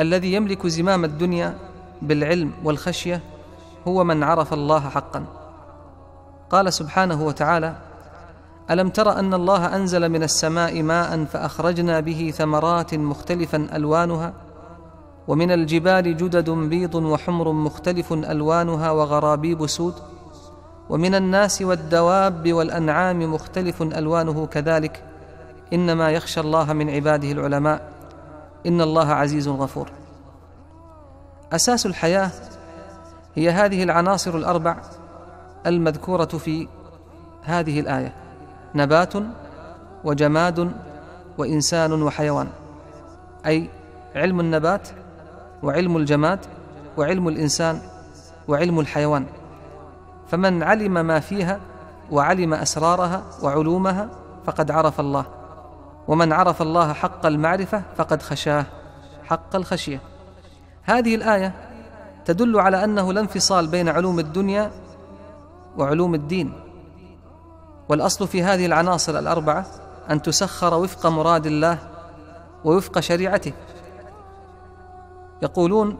الذي يملك زمام الدنيا بالعلم والخشيه هو من عرف الله حقا قال سبحانه وتعالى الم تر ان الله انزل من السماء ماء فاخرجنا به ثمرات مختلفا الوانها ومن الجبال جدد بيض وحمر مختلف الوانها وغرابيب سود ومن الناس والدواب والانعام مختلف الوانه كذلك انما يخشى الله من عباده العلماء إن الله عزيز غفور أساس الحياة هي هذه العناصر الأربع المذكورة في هذه الآية نبات وجماد وإنسان وحيوان أي علم النبات وعلم الجماد وعلم الإنسان وعلم الحيوان فمن علم ما فيها وعلم أسرارها وعلومها فقد عرف الله ومن عرف الله حق المعرفه فقد خشاه حق الخشيه هذه الايه تدل على انه لا انفصال بين علوم الدنيا وعلوم الدين والاصل في هذه العناصر الاربعه ان تسخر وفق مراد الله ووفق شريعته يقولون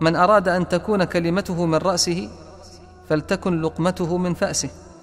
من اراد ان تكون كلمته من راسه فلتكن لقمته من فاسه